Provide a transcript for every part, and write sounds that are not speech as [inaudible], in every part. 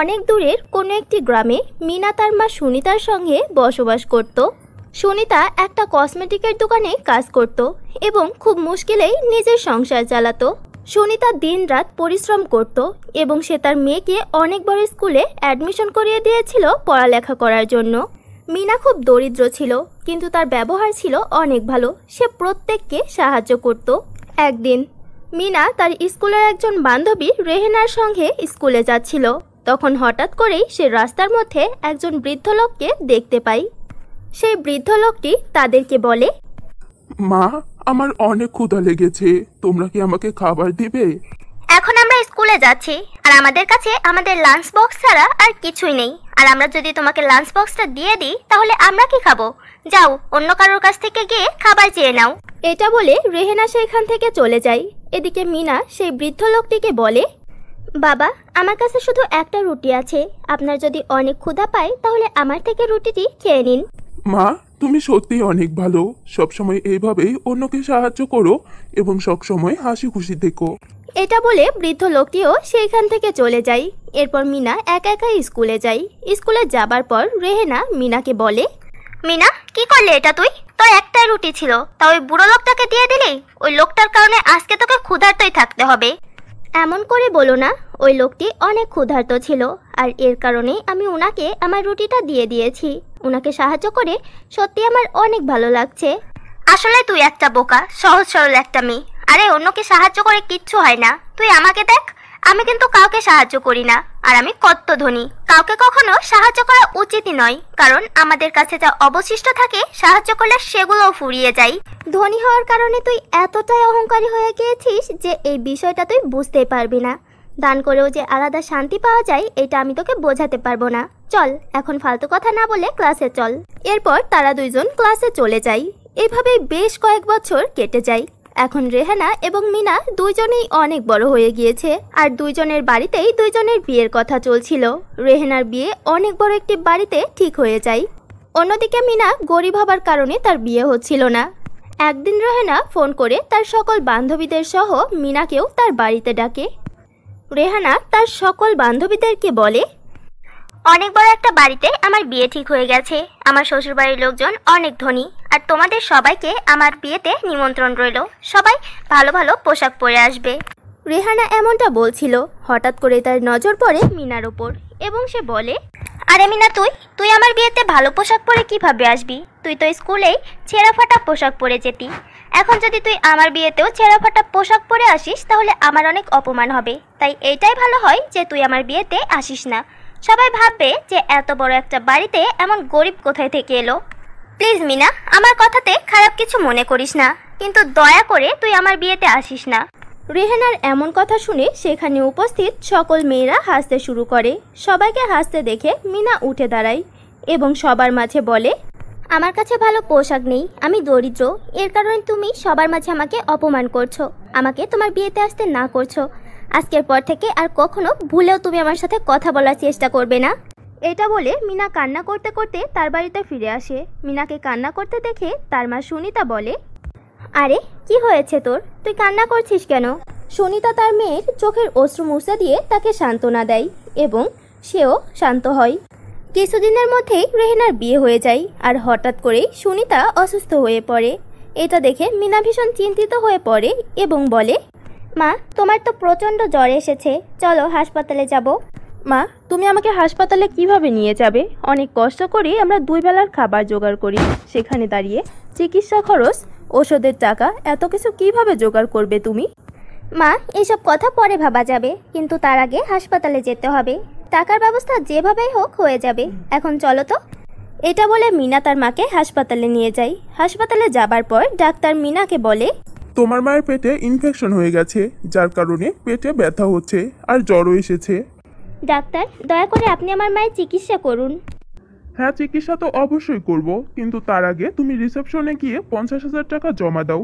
অনেক দূরের কোনো একটি গ্রামে মিনা তার মা সুনিতার সঙ্গে বসবাস করত সুনিতা একটা কসমেটিকের দোকানে কাজ করত এবং খুব মুশকিলেই নিজের সংসার চালাতো সুনিতা দিন রাত পরিশ্রম করত এবং সে তার মেয়েকে অনেক বড় স্কুলে অ্যাডমিশন করিয়ে দিয়েছিল পড়ালেখা করার জন্য মিনা খুব দরিদ্র ছিল কিন্তু তার ব্যবহার ছিল অনেক ভালো সে প্রত্যেককে সাহায্য করত একদিন মিনা তার স্কুলের একজন বান্ধবী রেহেনার সঙ্গে স্কুলে যাচ্ছিল তখন হঠাৎ করেই সে রাস্তার মধ্যে একজন বৃদ্ধ লোককে দেখতে পাই সেই বৃদ্ধ লোকটি তাদেরকে বলে মা আমার অনেক ক্ষুধা লেগেছে তোমরা কি আমাকে খাবার দিবে এখন আমরা স্কুলে যাচ্ছি আর আমাদের কাছে আমাদের লাঞ্চ বক্স ছাড়া আর কিছুই নেই আর আমরা যদি তোমাকে লাঞ্চ বক্সটা দিয়ে দিই তাহলে আমরা কি খাবো যাও অন্য কারোর কাছ থেকে গিয়ে খাবার চেয়ে নাও এটা বলে রেহেনা সেখান থেকে চলে যায় এদিকে মিনা সেই বৃদ্ধ লোকটিকে বলে বাবা আমার কাছে শুধু একটা রুটি আছে আপনার যদি অনেক ক্ষুধা পায় তাহলে আমার থেকে রুটিটি খেয়ে নিন মা তুমি সত্যিই অনেক ভালো সবসময় এইভাবেই অন্যকে সাহায্য করো এবং সবসময় হাসি খুশি দেখো এটা বলে বৃদ্ধ লোকটিও সেইখান থেকে চলে যায় এরপর মিনা একা একা স্কুলে যাই স্কুলে যাবার পর রেহেনা মিনাকে বলে মিনা কি করলে এটা তুই তোর একটাই রুটি ছিল তা ওই বুড়ো লোকটাকে দিয়ে দিলি ওই লোকটার কারণে আজকে তোকে ক্ষুধার্তই থাকতে হবে এমন করে বলো না ওই লোকটি অনেক ক্ষুধার্ত ছিল আর এর কারণে আমি ওনাকে আমার রুটিটা দিয়ে দিয়েছি ওনাকে সাহায্য করে সত্যি আমার অনেক ভালো লাগছে আসলে তুই একটা বোকা সহজ সরল একটা মেয়ে আরে অন্যকে সাহায্য করে কিচ্ছু হয় না তুই আমাকে দেখ আমি কিন্তু কাউকে সাহায্য করি না আর আমি কত ধনী কাউকে কখনো সাহায্য করা উচিতই নয় কারণ আমাদের কাছে যা অবশিষ্ট থাকে সাহায্য করলে সেগুলোও ফুরিয়ে যায় ধনী হওয়ার কারণে তুই এতটাই অহংকারী হয়ে গিয়েছিস যে এই বিষয়টা তুই বুঝতেই পারবি না দান করেও যে আলাদা শান্তি পাওয়া যায় এটা আমি তোকে বোঝাতে পারবো না চল এখন ফালতু কথা না বলে ক্লাসে চল এরপর তারা দুইজন ক্লাসে চলে যায় এভাবে বেশ কয়েক বছর কেটে যায় এখন রেহানা এবং মিনা দুজনেই অনেক বড় হয়ে গিয়েছে আর দুইজনের বাড়িতেই দুইজনের বিয়ের কথা চলছিল রেহেনার বিয়ে অনেক বড় একটি বাড়িতে ঠিক হয়ে যায় অন্যদিকে মিনা গরিব হবার কারণে তার বিয়ে হচ্ছিল না একদিন রেহানা ফোন করে তার সকল বান্ধবীদের সহ মিনাকেও তার বাড়িতে ডাকে রেহানা তার সকল বান্ধবীদেরকে বলে অনেক বড় একটা বাড়িতে আমার বিয়ে ঠিক হয়ে গেছে আমার শ্বশুরবাড়ির লোকজন অনেক ধনী আর তোমাদের সবাইকে আমার বিয়েতে নিমন্ত্রণ রইল সবাই ভালো ভালো পোশাক পরে আসবে রেহানা এমনটা বলছিল হঠাৎ করে তার নজর পড়ে মিনার ওপর এবং সে বলে আরে মিনা তুই তুই আমার বিয়েতে ভালো পোশাক পরে কিভাবে আসবি তুই তো স্কুলেই ছেঁড়া ফাটা পোশাক পরে যেতি এখন যদি তুই আমার বিয়েতেও ছেঁড়া ফাটা পোশাক পরে আসিস তাহলে আমার অনেক অপমান হবে তাই এটাই ভালো হয় যে তুই আমার বিয়েতে আসিস না সবাই ভাববে যে এত বড় একটা বাড়িতে এমন গরিব কোথায় থেকে এলো প্লিজ মিনা আমার কথাতে খারাপ কিছু মনে করিস না কিন্তু দয়া করে তুই আমার বিয়েতে আসিস না রেহেনার এমন কথা শুনে সেখানে উপস্থিত সকল মেয়েরা হাসতে শুরু করে সবাইকে হাসতে দেখে মিনা উঠে দাঁড়ায় এবং সবার মাঝে বলে আমার কাছে ভালো পোশাক নেই আমি দরিদ্র এর কারণে তুমি সবার মাঝে আমাকে অপমান করছো আমাকে তোমার বিয়েতে আসতে না করছো আজকের পর থেকে আর কখনো ভুলেও তুমি আমার সাথে কথা বলার চেষ্টা করবে না এটা বলে মিনা কান্না করতে করতে তার বাড়িতে ফিরে আসে মিনাকে কান্না করতে দেখে তার মা সুনিতা বলে আরে কি হয়েছে তোর তুই কান্না করছিস কেন সুনিতা তার মেয়ের চোখের অশ্রু মুছে দিয়ে তাকে সান্ত্বনা দেয় এবং সেও শান্ত হয় কিছুদিনের মধ্যেই রেহেনার বিয়ে হয়ে যায় আর হঠাৎ করেই সুনিতা অসুস্থ হয়ে পড়ে এটা দেখে মিনা ভীষণ চিন্তিত হয়ে পড়ে এবং বলে মা তোমার তো প্রচণ্ড জ্বর এসেছে চলো হাসপাতালে যাবো মা তুমি আমাকে হাসপাতালে কিভাবে নিয়ে যাবে অনেক কষ্ট করে আমরা দুই বেলার খাবার জোগাড় করি সেখানে দাঁড়িয়ে চিকিৎসা খরচ ওষুধের টাকা এত কিছু কিভাবে জোগাড় করবে তুমি মা এসব কথা পরে ভাবা যাবে কিন্তু তার আগে হাসপাতালে যেতে হবে টাকার ব্যবস্থা যেভাবেই হোক হয়ে যাবে এখন চলো তো এটা বলে মিনা তার মাকে হাসপাতালে নিয়ে যায় হাসপাতালে যাবার পর ডাক্তার মিনাকে বলে তোমার মায়ের পেটে ইনফেকশন হয়ে গেছে যার কারণে পেটে ব্যথা হচ্ছে আর জ্বরও এসেছে ডাক্তার দয়া করে আপনি আমার মায়ের চিকিৎসা করুন হ্যাঁ চিকিৎসা তো অবশ্যই করব কিন্তু তার আগে তুমি রিসেপশনে গিয়ে পঞ্চাশ হাজার টাকা জমা দাও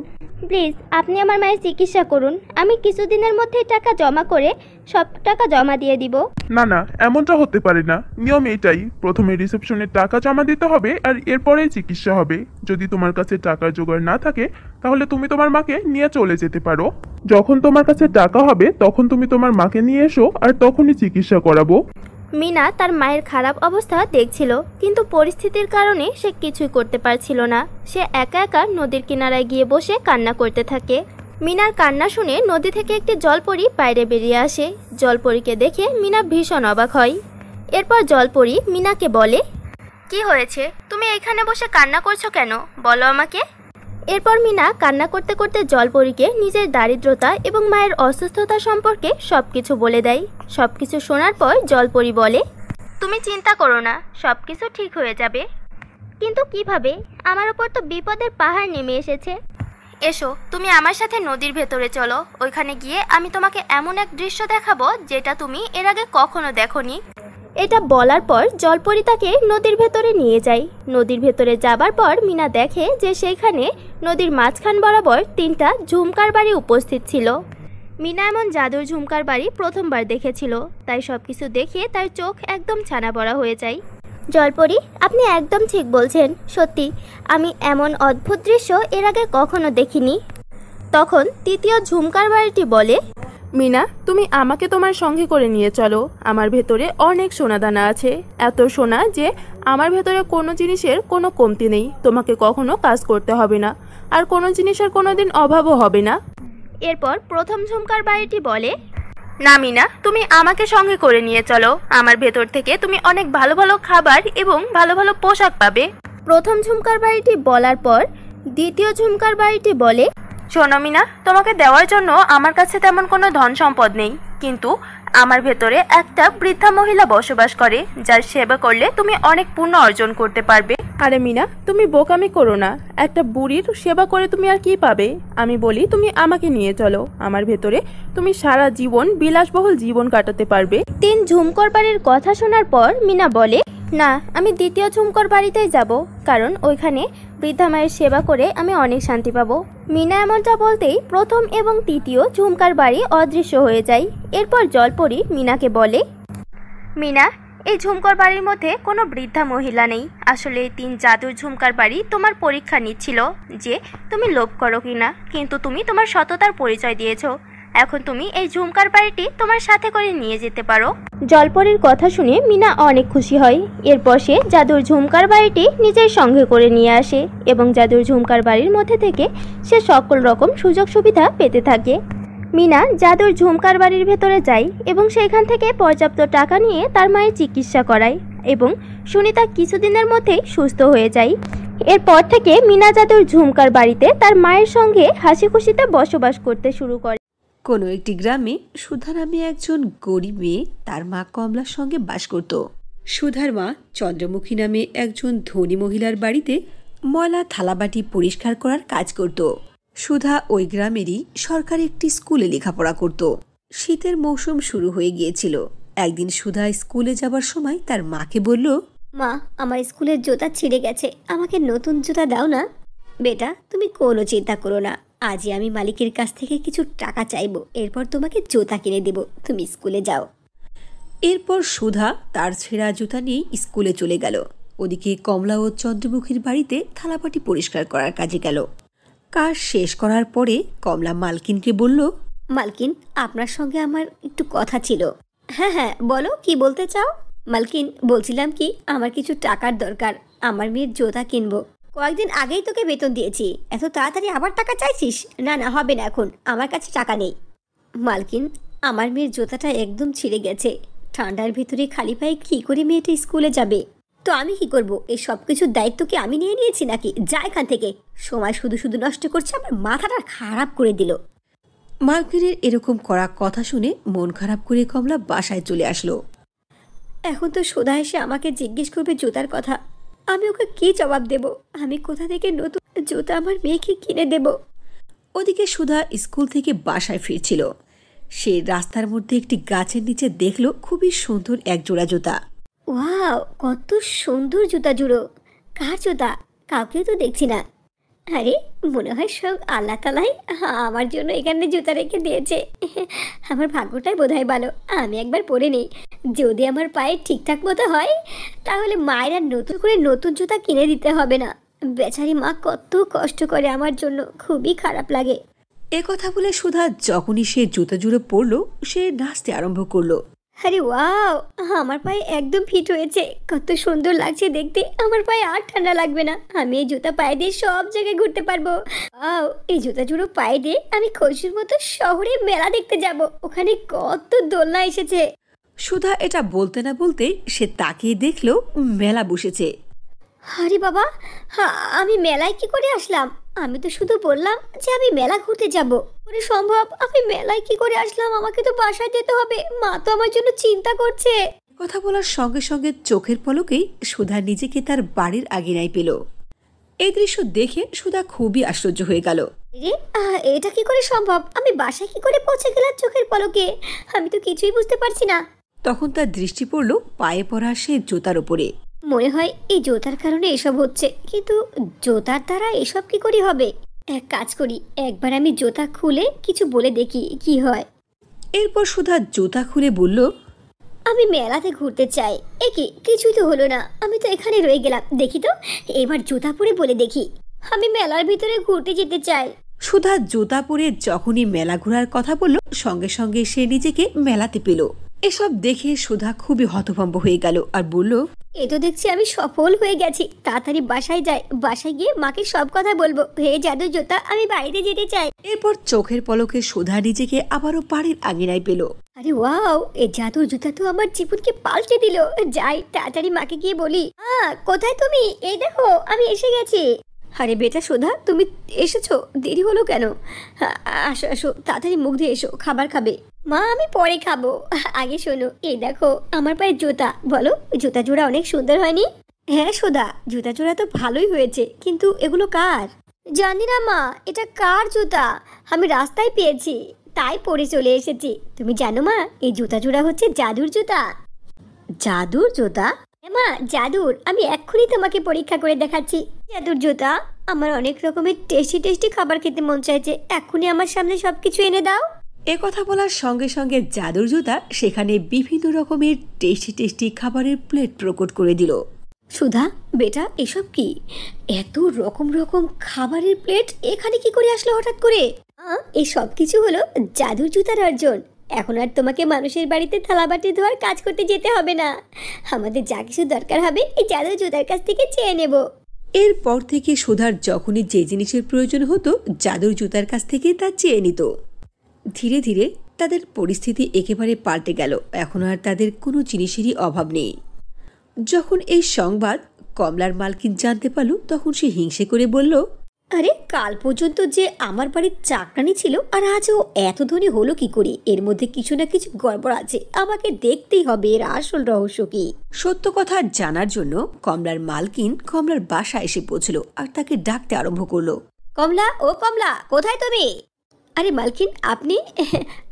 প্লিজ আপনি আমার মায়ের চিকিৎসা করুন আমি কিছুদিনের মধ্যে টাকা জমা করে সব টাকা জমা দিয়ে দিব না না এমনটা হতে পারে না নিয়ম এটাই প্রথমে রিসেপশনে টাকা জমা দিতে হবে আর এরপরেই চিকিৎসা হবে যদি তোমার কাছে টাকার জোগাড় না থাকে তাহলে তুমি তোমার মাকে নিয়ে চলে যেতে পারো যখন তোমার কাছে টাকা হবে তখন তুমি তোমার মাকে নিয়ে এসো আর তখনই চিকিৎসা করাবো মিনা তার মায়ের খারাপ অবস্থা দেখছিল কিন্তু পরিস্থিতির কারণে সে কিছুই করতে পারছিল না সে একা একা নদীর কিনারায় গিয়ে বসে কান্না করতে থাকে মিনার কান্না শুনে নদী থেকে একটি জলপরি বাইরে বেরিয়ে আসে জলপরিকে দেখে মিনা ভীষণ অবাক হয় এরপর জলপরি মিনাকে বলে কি হয়েছে তুমি এখানে বসে কান্না করছো কেন বলো আমাকে এরপর মিনা কান্না করতে করতে জলপরীকে নিজের দারিদ্রতা এবং মায়ের অসুস্থতা সম্পর্কে সব কিছু বলে দেয় সব কিছু শোনার পর জলপরি বলে তুমি চিন্তা করো না সব কিছু ঠিক হয়ে যাবে কিন্তু কিভাবে আমার ওপর তো বিপদের পাহাড় নেমে এসেছে এসো তুমি আমার সাথে নদীর ভেতরে চলো ওইখানে গিয়ে আমি তোমাকে এমন এক দৃশ্য দেখাবো যেটা তুমি এর আগে কখনো দেখোনি এটা বলার পর জলপরি তাকে নদীর ভেতরে নিয়ে যায় নদীর ভেতরে যাবার পর মিনা দেখে যে সেখানে নদীর মাঝখান বরাবর তিনটা ঝুমকার বাড়ি উপস্থিত ছিল মিনা এমন জাদুর ঝুমকার বাড়ি প্রথমবার দেখেছিল তাই সব কিছু দেখে তার চোখ একদম ছানা পড়া হয়ে যায় জলপরি আপনি একদম ঠিক বলছেন সত্যি আমি এমন অদ্ভুত দৃশ্য এর আগে কখনো দেখিনি তখন তৃতীয় ঝুমকার বাড়িটি বলে মিনা তুমি আমাকে তোমার সঙ্গে করে নিয়ে চলো আমার ভেতরে অনেক সোনাদানা আছে এত সোনা যে আমার ভেতরে কোনো জিনিসের কোনো কমতি নেই তোমাকে কখনো কাজ করতে হবে না আর কোনো জিনিসের কোনো দিন অভাবও হবে না এরপর প্রথম ঝুমকার বাড়িটি বলে না মিনা তুমি আমাকে সঙ্গে করে নিয়ে চলো আমার ভেতর থেকে তুমি অনেক ভালো ভালো খাবার এবং ভালো ভালো পোশাক পাবে প্রথম ঝুমকার বাড়িটি বলার পর দ্বিতীয় ঝুমকার বাড়িটি বলে শোনো মিনা তোমাকে দেওয়ার জন্য আমার কাছে তেমন কোনো ধন সম্পদ নেই কিন্তু আমার ভেতরে একটা বৃদ্ধা মহিলা বসবাস করে যার সেবা করলে তুমি অনেক পুণ্য অর্জন করতে পারবে আরে মিনা তুমি বোকামি করো না একটা বুড়ির সেবা করে তুমি আর কি পাবে আমি বলি তুমি আমাকে নিয়ে চলো আমার ভেতরে তুমি সারা জীবন বিলাসবহুল জীবন কাটাতে পারবে তিন ঝুমকর বাড়ির কথা শোনার পর মিনা বলে না আমি দ্বিতীয় ঝুমকর বাড়িতেই যাব কারণ ওইখানে বৃদ্ধা মায়ের সেবা করে আমি অনেক শান্তি পাবো মিনা এমনটা বলতেই প্রথম এবং তৃতীয় ঝুমকার বাড়ি অদৃশ্য হয়ে যায় এরপর জলপরি মিনাকে বলে মিনা এই ঝুমকর বাড়ির মধ্যে কোনো বৃদ্ধা মহিলা নেই আসলে এই তিন জাদুর ঝুমকার বাড়ি তোমার পরীক্ষা নিচ্ছিল যে তুমি লোভ করো কি না কিন্তু তুমি তোমার সততার পরিচয় দিয়েছো এখন তুমি এই ঝুমকার বাড়িটি তোমার সাথে করে নিয়ে যেতে পারো জলপরের কথা শুনে মিনা অনেক খুশি হয় এরপর সে জাদুর ঝুমকার বাড়িটি নিজের সঙ্গে করে নিয়ে আসে এবং জাদুর ঝুমকার বাড়ির মধ্যে থেকে সে সকল রকম সুযোগ সুবিধা পেতে থাকে মিনা জাদুর ঝুমকার বাড়ির ভেতরে যায় এবং সেখান থেকে পর্যাপ্ত টাকা নিয়ে তার মায়ের চিকিৎসা করায় এবং সুনিতা কিছুদিনের মধ্যেই সুস্থ হয়ে যায় এরপর থেকে মিনা জাদুর ঝুমকার বাড়িতে তার মায়ের সঙ্গে হাসি খুশিতে বসবাস করতে শুরু করে কোনো একটি গ্রামে সুধা নামে একজন গরিব মেয়ে তার মা কমলার সঙ্গে বাস করত সুধার মা চন্দ্রমুখী নামে একজন ধনী মহিলার বাড়িতে ময়লা থালাবাটি পরিষ্কার করার কাজ করত সুধা ওই গ্রামেরই সরকারি একটি স্কুলে লেখাপড়া করত শীতের মৌসুম শুরু হয়ে গিয়েছিল একদিন সুধা স্কুলে যাবার সময় তার মাকে বলল মা আমার স্কুলের জুতা ছিঁড়ে গেছে আমাকে নতুন জুতা দাও না বেটা তুমি কোনো চিন্তা করো না আজই আমি মালিকের কাছ থেকে কিছু টাকা চাইব এরপর তোমাকে জুতা কিনে দেব তুমি স্কুলে যাও এরপর সুধা তার ছেঁড়া জুতা নিয়ে স্কুলে চলে গেল ওদিকে কমলা ও চন্দ্রমুখীর বাড়িতে থালাপাটি পরিষ্কার করার কাজে গেল কাজ শেষ করার পরে কমলা মালকিনকে বলল মালকিন আপনার সঙ্গে আমার একটু কথা ছিল হ্যাঁ হ্যাঁ বলো কি বলতে চাও মালকিন বলছিলাম কি আমার কিছু টাকার দরকার আমার মেয়ের জোতা কিনবো কয়েকদিন আগেই তোকে বেতন দিয়েছি এত তাড়াতাড়ি আবার টাকা চাইছিস না না হবে না এখন আমার কাছে টাকা নেই মালকিন আমার মেয়ের জোতাটা একদম ছিঁড়ে গেছে ঠান্ডার ভিতরে খালি পায়ে কী করে মেয়েটা স্কুলে যাবে তো আমি কি করব এই সব কিছুর দায়িত্ব কি আমি নিয়ে নিয়েছি নাকি যা এখান থেকে সময় শুধু শুধু নষ্ট করছে আমার মাথাটা খারাপ করে দিল মালকিনের এরকম করা কথা শুনে মন খারাপ করে কমলা বাসায় চলে আসলো এখন তো সোদা এসে আমাকে জিজ্ঞেস করবে জোতার কথা আমি ওকে কি জবাব দেব আমি কোথা থেকে নতুন জুতা আমার মেয়েকে কিনে দেব ওদিকে সুধা স্কুল থেকে বাসায় ফিরছিল সে রাস্তার মধ্যে একটি গাছের নিচে দেখলো খুবই সুন্দর এক জোড়া জুতা ওয়াও কত সুন্দর জুতা জুড়ো কার জুতা কাউকে তো দেখছি না আরে মনে হয় সব আল্লাহ তালাই আমার জন্য এখানে জুতা রেখে দিয়েছে আমার ভাগ্যটাই বোধ হয় ভালো আমি একবার পরে নিই যদি আমার পায়ে ঠিকঠাক মতো হয় তাহলে মায়ের আর নতুন করে নতুন জুতা কিনে দিতে হবে না বেচারি মা কত কষ্ট করে আমার জন্য খুবই খারাপ লাগে এ কথা বলে সুধা যখনই সে জুতা জুড়ে পড়লো সে নাচতে আরম্ভ করলো আরে ওয়াও আমার পায়ে একদম ফিট হয়েছে কত সুন্দর লাগছে দেখতে আমার পায়ে আর ঠান্ডা লাগবে না আমি এই জুতা পায়ে দিয়ে সব জায়গায় ঘুরতে পারবো আও এই জুতা জুড়ো পায়ে দিয়ে আমি খসুর মতো শহরে মেলা দেখতে যাব ওখানে কত দোলনা এসেছে সুধা এটা বলতে না বলতে সে তাকিয়ে দেখলো মেলা বসেছে আরে বাবা আমি মেলায় কি করে আসলাম আমি তো শুধু বললাম যে আমি মেলা ঘুরতে যাব করে সম্ভব আমি মেলায় কি করে আসলাম আমাকে তো বাসায় যেতে হবে মা তো আমার জন্য চিন্তা করছে কথা বলার সঙ্গে সঙ্গে চোখের পলকেই সুধা নিজেকে তার বাড়ির আগিনায় পেল এই দৃশ্য দেখে সুধা খুবই আশ্চর্য হয়ে গেল আহ, এটা কি করে সম্ভব আমি বাসায় কি করে পৌঁছে গেলাম চোখের পলকে আমি তো কিছুই বুঝতে পারছি না তখন তার দৃষ্টি পড়ল পায়ে পড়া সে জুতার ওপরে মনে হয় এই জোতার কারণে এসব হচ্ছে কিন্তু জোতার দ্বারা এসব কি করি হবে এক কাজ করি একবার আমি জোতা খুলে কিছু বলে দেখি কি হয় এরপর সুধা জোতা খুলে বলল আমি মেলাতে ঘুরতে চাই এ কি কিছুই তো হলো না আমি তো এখানে রয়ে গেলাম দেখি তো এবার জুতা পরে বলে দেখি আমি মেলার ভিতরে ঘুরতে যেতে চাই সুধা জুতা পরে যখনই মেলা ঘোরার কথা বলল সঙ্গে সঙ্গে সে নিজেকে মেলাতে পেল এসব দেখে সুধা খুবই হতভম্ব হয়ে গেল আর বলল এ তো দেখছি আমি সফল হয়ে গেছি তাড়াতাড়ি বাসায় যাই বাসায় গিয়ে মাকে সব কথা বলবো হে জাদু জোতা আমি বাইরে যেতে চাই এরপর চোখের পলকে সুধা নিজেকে আবারও বাড়ির আগিনায় পেল আরে ওয়াও এ জাদু জুতা তো আমার জীবনকে পাল্টে দিল যাই তাড়াতাড়ি মাকে গিয়ে বলি কোথায় তুমি এই দেখো আমি এসে গেছি আরে বেটা সোধা তুমি এসেছো দেরি হলো কেন আসো আসো তাড়াতাড়ি মুখ দিয়ে এসো খাবার খাবে মা আমি পরে খাবো আগে শোনো এই দেখো আমার পায়ে জুতা বলো জুতা জোড়া অনেক সুন্দর হয়নি হ্যাঁ সোধা জুতা জোড়া তো ভালোই হয়েছে কিন্তু এগুলো কার জানি না মা এটা কার জুতা আমি রাস্তায় পেয়েছি তাই পরে চলে এসেছি তুমি জানো মা এই জুতা জোড়া হচ্ছে জাদুর জুতা জাদুর জুতা হ্যাঁ মা জাদুর আমি এক্ষুনি তোমাকে পরীক্ষা করে দেখাচ্ছি জোতা হ্যাঁ আমার অনেক রকমের টেস্টি টেস্টি খাবার খেতে মন চাইছে এখনই আমার সামনে সব কিছু এনে দাও এ কথা বলার সঙ্গে সঙ্গে জাদুর জুতা সেখানে বিভিন্ন রকমের টেস্টি টেস্টি খাবারের প্লেট প্রকট করে দিল সুধা বেটা এসব কি এত রকম রকম খাবারের প্লেট এখানে কি করে আসলো হঠাৎ করে এই সব কিছু হলো জাদুর জুতার অর্জন এখন আর তোমাকে মানুষের বাড়িতে থালা বাটি ধোয়ার কাজ করতে যেতে হবে না আমাদের যা কিছু দরকার হবে এই জাদুর জুতার কাছ থেকে চেয়ে নেবো এরপর থেকে সুধার যখনই যে জিনিসের প্রয়োজন হতো জাদুর জুতার কাছ থেকে তা চেয়ে নিত ধীরে ধীরে তাদের পরিস্থিতি একেবারে পাল্টে গেল এখন আর তাদের কোনো জিনিসেরই অভাব নেই যখন এই সংবাদ কমলার মালকিন জানতে পারল তখন সে হিংসে করে বলল আরে কাল পর্যন্ত যে আমার বাড়ির চাকরানি ছিল আর আজ ও এত ধনী হলো কি করে এর মধ্যে কিছু না কিছু গড়বড় আছে আমাকে দেখতেই হবে এর আসল রহস্য কি সত্য কথা জানার জন্য কমলার মালকিন কমলার বাসা এসে পৌঁছলো আর তাকে ডাকতে আরম্ভ করলো কমলা ও কমলা কোথায় তুমি আরে মালকিন আপনি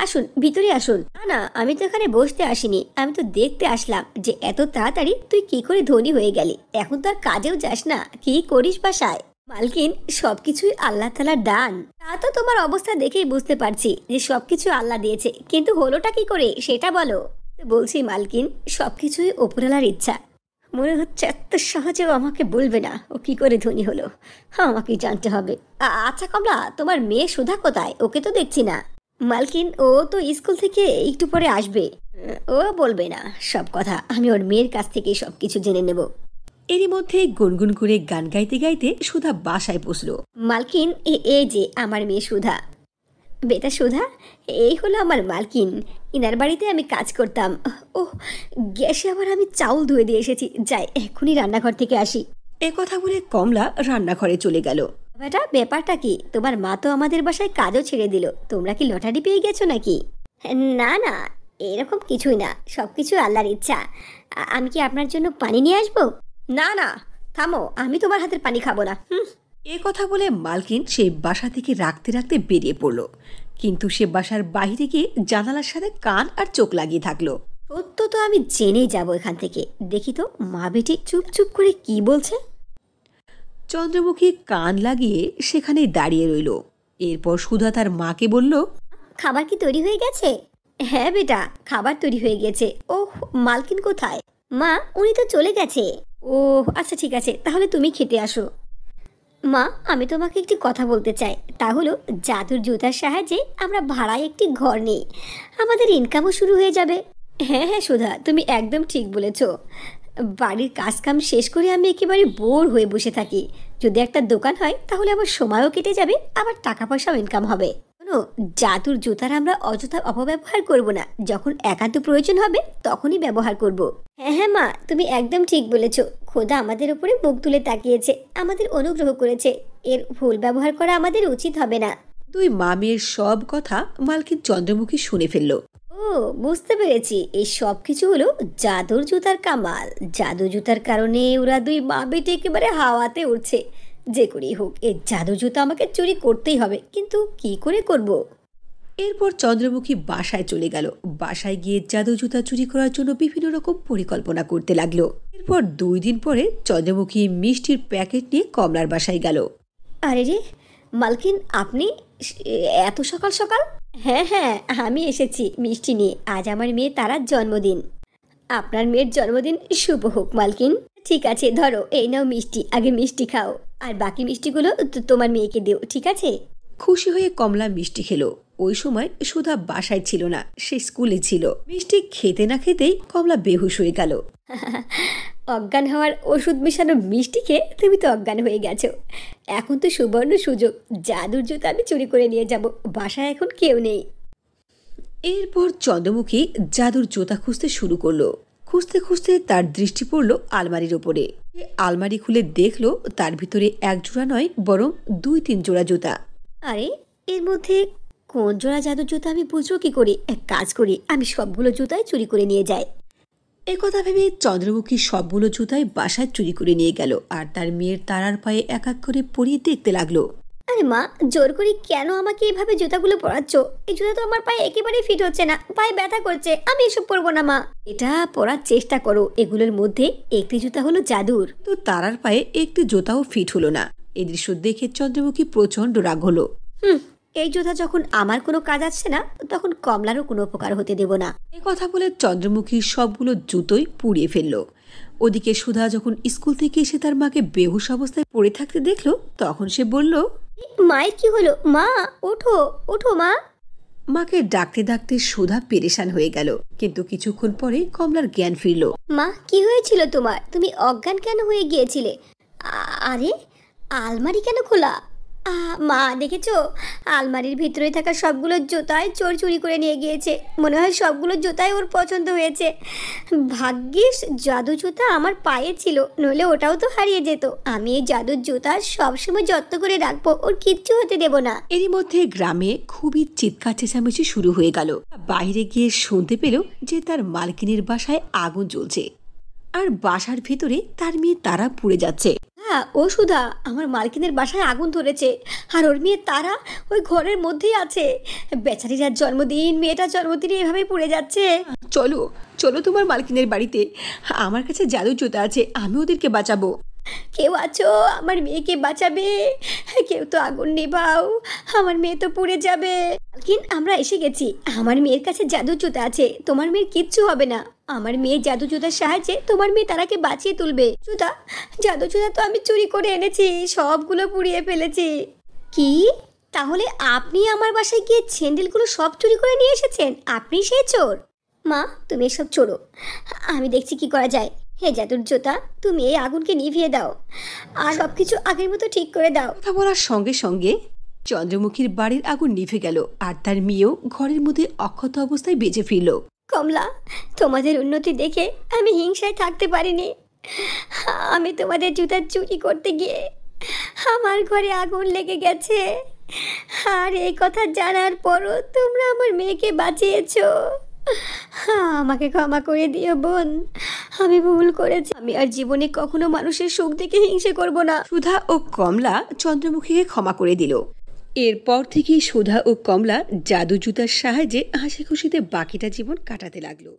আসুন ভিতরে আসুন না না আমি তো এখানে বসতে আসিনি আমি তো দেখতে আসলাম যে এত তাড়াতাড়ি তুই কি করে ধনী হয়ে গেলি এখন তো আর কাজেও যাস না কি করিস বাসায় মালকিন সবকিছুই আল্লাহ তালার ডান তা তো তোমার অবস্থা দেখেই বুঝতে পারছি যে সব কিছু আল্লাহ দিয়েছে কিন্তু হলোটা কি করে সেটা বলো বলছি মালকিন সব কিছুই ওপরালার ইচ্ছা মনে হচ্ছে এত সহজেও আমাকে বলবে না ও কি করে ধনী হলো হ্যাঁ আমাকে জানতে হবে আচ্ছা কমলা তোমার মেয়ে সুধা কোথায় ওকে তো দেখছি না মালকিন ও তো স্কুল থেকে একটু পরে আসবে ও বলবে না সব কথা আমি ওর মেয়ের কাছ থেকেই সব কিছু জেনে নেব এরই মধ্যে গুনগুন করে গান গাইতে গাইতে সুধা বাসায় পৌঁছল মালকিন এই যে আমার মেয়ে সুধা বেটা সুধা এই হলো আমার মালকিন ইনার বাড়িতে আমি কাজ করতাম ও গ্যাসে আবার আমি চাউল ধুয়ে দিয়ে এসেছি যাই এখনই রান্নাঘর থেকে আসি এ কথা বলে কমলা রান্নাঘরে চলে গেল বেটা ব্যাপারটা কি তোমার মা তো আমাদের বাসায় কাজও ছেড়ে দিল তোমরা কি লটারি পেয়ে গেছো নাকি না না এরকম কিছুই না সব কিছু আল্লাহর ইচ্ছা আমি কি আপনার জন্য পানি নিয়ে আসবো না না থামো আমি তোমার হাতের পানি খাবো না হুম এ কথা বলে মালকিন সেই বাসা থেকে রাখতে রাখতে বেরিয়ে পড়ল কিন্তু সে বাসার বাহিরে গিয়ে জানালার সাথে কান আর চোখ লাগিয়ে থাকলো সত্য তো আমি জেনেই যাব এখান থেকে দেখি তো মা বেটি চুপ চুপ করে কি বলছে চন্দ্রমুখী কান লাগিয়ে সেখানে দাঁড়িয়ে রইল এরপর সুধা তার মাকে বলল খাবার কি তৈরি হয়ে গেছে হ্যাঁ বেটা খাবার তৈরি হয়ে গেছে ও মালকিন কোথায় মা উনি তো চলে গেছে ও আচ্ছা ঠিক আছে তাহলে তুমি খেতে আসো মা আমি তোমাকে একটি কথা বলতে চাই তা হলো জাদুর জুতার সাহায্যে আমরা ভাড়ায় একটি ঘর নেই আমাদের ইনকামও শুরু হয়ে যাবে হ্যাঁ হ্যাঁ সুধা তুমি একদম ঠিক বলেছ বাড়ির কাজকাম শেষ করে আমি একেবারে বোর হয়ে বসে থাকি যদি একটা দোকান হয় তাহলে আমার সময়ও কেটে যাবে আবার টাকা পয়সাও ইনকাম হবে জাদুর জুতার আমরা অযথা অপব্যবহার করব না যখন একান্ত প্রয়োজন হবে তখনই ব্যবহার করব। হ্যাঁ হ্যাঁ মা তুমি একদম ঠিক বলেছ খোদা আমাদের উপরে মুখ তুলে তাকিয়েছে আমাদের অনুগ্রহ করেছে এর ভুল ব্যবহার করা আমাদের উচিত হবে না দুই মামের সব কথা মালকিন চন্দ্রমুখী শুনে ফেললো ও বুঝতে পেরেছি এই সব কিছু হলো জাদুর জুতার কামাল জাদু জুতার কারণে ওরা দুই মা বেটে একেবারে হাওয়াতে উঠছে যে করেই হোক এর জাদু জুতো আমাকে চুরি করতেই হবে কিন্তু কি করে করব। এরপর চন্দ্রমুখী বাসায় চলে গেল বাসায় গিয়ে জাদু জুতা চুরি করার জন্য বিভিন্ন রকম পরিকল্পনা করতে লাগলো এরপর দুই দিন পরে চন্দ্রমুখী মিষ্টির প্যাকেট নিয়ে কমলার বাসায় গেল আরে রে মালকিন আপনি এত সকাল সকাল হ্যাঁ হ্যাঁ আমি এসেছি মিষ্টি নিয়ে আজ আমার মেয়ে তারার জন্মদিন আপনার মেয়ের জন্মদিন শুভ হোক মালকিন ঠিক আছে ধরো এই নাও মিষ্টি আগে মিষ্টি খাও আর বাকি মিষ্টিগুলো তোমার মেয়েকে দেও ঠিক আছে খুশি হয়ে কমলা মিষ্টি খেলো ওই সময় সুধা বাসায় ছিল না সে স্কুলে ছিল মিষ্টি খেতে না খেতেই কমলা বেহুশ হয়ে গেল [laughs] অজ্ঞান হওয়ার ওষুধ মেশানো মিষ্টি খেয়ে তুমি তো অজ্ঞান হয়ে গেছো এখন তো সুবর্ণ সুযোগ জাদুর জুতো আমি চুরি করে নিয়ে যাব বাসায় এখন কেউ নেই এরপর চন্দ্রমুখী জাদুর জোতা খুঁজতে শুরু করলো খুঁজতে খুঁজতে তার দৃষ্টি পড়ল আলমারির ওপরে আলমারি খুলে দেখলো তার ভিতরে এক জোড়া নয় বরং দুই তিন জোড়া জুতা আরে এর মধ্যে কোন জোড়া জাদুর জুতা আমি বুঝবো কি করি এক কাজ করি আমি সবগুলো জুতাই চুরি করে নিয়ে যাই এ কথা ভেবে চন্দ্রমুখী সবগুলো জুতাই বাসায় চুরি করে নিয়ে গেল আর তার মেয়ের তারার পায়ে এক এক করে পরিয়ে দেখতে লাগলো আরে মা জোর করি কেন আমাকে এভাবে জুতাগুলো পরাচ্ছ এই জুতা তো আমার পায়ে একেবারেই ফিট হচ্ছে না পায়ে ব্যথা করছে আমি এসব পরবো না মা এটা পরার চেষ্টা করো এগুলোর মধ্যে একটি জুতা হলো জাদুর তো তারার পায়ে একটি জুতাও ফিট হলো না এই দৃশ্য দেখে চন্দ্রমুখী প্রচণ্ড রাগ হলো হুম এই জুতা যখন আমার কোনো কাজ আসছে না তখন কমলারও কোনো উপকার হতে দেব না এ কথা বলে চন্দ্রমুখী সবগুলো জুতোই পুড়িয়ে ফেললো ওদিকে সুধা যখন স্কুল থেকে এসে তার মাকে বেহুশ অবস্থায় পড়ে থাকতে দেখলো তখন সে বলল মায়ের কি হলো মা ওঠো ওঠো মা মাকে ডাকতে ডাকতে সুধা পেরেশান হয়ে গেল কিন্তু কিছুক্ষণ পরে কমলার জ্ঞান ফিরল মা কি হয়েছিল তোমার তুমি অজ্ঞান কেন হয়ে গিয়েছিলে আরে আলমারি কেন খোলা মা দেখেছো আলমারির ভিতরে থাকা সবগুলো জুতায় চোর চুরি করে নিয়ে গিয়েছে মনে হয় সবগুলো জুতায় ওর পছন্দ হয়েছে ভাগ্যিস জাদু জুতা আমার পায়ে ছিল নইলে ওটাও তো হারিয়ে যেত আমি এই জাদুর জুতা সবসময় যত্ন করে রাখবো ওর কিচ্ছু হতে দেব না এরই মধ্যে গ্রামে খুবই চিৎকার চেঁচামেচি শুরু হয়ে গেল বাইরে গিয়ে শুনতে পেল যে তার মালকিনের বাসায় আগুন জ্বলছে আর বাসার ভিতরে তার মেয়ে তারা পুড়ে যাচ্ছে সুধা হ্যাঁ, ও সুধা আমার মালকিনের বাসায় আগুন ধরেছে আর ওর মেয়ে তারা ওই ঘরের মধ্যেই আছে বেচারিরার জন্মদিন মেয়েটার জন্মদিনে এভাবে পড়ে যাচ্ছে চলো চলো তোমার মালকিনের বাড়িতে আমার কাছে জাদু জুতা আছে আমি ওদেরকে বাঁচাবো কেউ আছো আমার মেয়েকে বাঁচাবে কেউ তো আগুন নেবাও আমার মেয়ে তো পুড়ে যাবে মালকিন আমরা এসে গেছি আমার মেয়ের কাছে জাদু জুতা আছে তোমার মেয়ের কিচ্ছু হবে না আমার মেয়ে জাদু জুতার সাহায্যে তোমার মেয়ে তারাকে বাঁচিয়ে তুলবে জুতা জাদু জুতা তো আমি চুরি করে এনেছি সবগুলো পুড়িয়ে ফেলেছি কি তাহলে আপনি আমার বাসায় গিয়ে ছেন্ডেলগুলো সব চুরি করে নিয়ে এসেছেন আপনি সেই চোর মা তুমি এসব চোরো আমি দেখছি কি করা যায় হে জাদুর জোতা তুমি এই আগুনকে নিভিয়ে দাও আর সব কিছু আগের মতো ঠিক করে দাও কথা বলার সঙ্গে সঙ্গে চন্দ্রমুখীর বাড়ির আগুন নিভে গেল আর তার মেয়েও ঘরের মধ্যে অক্ষত অবস্থায় বেঁচে ফিরল কমলা তোমাদের উন্নতি দেখে আমি হিংসায় থাকতে পারিনি আমি তোমাদের জুতার চুরি করতে গিয়ে আমার ঘরে আগুন লেগে গেছে আর এই কথা জানার পরও তোমরা আমার মেয়েকে বাঁচিয়েছ আমাকে ক্ষমা করে দিও বোন আমি ভুল করেছি আমি আর জীবনে কখনো মানুষের সুখ দেখে হিংসে করব না সুধা ও কমলা চন্দ্রমুখীকে ক্ষমা করে দিল এরপর থেকেই সোধা ও কমলা জাদু জুতার সাহায্যে হাসি খুশিতে বাকিটা জীবন কাটাতে লাগলো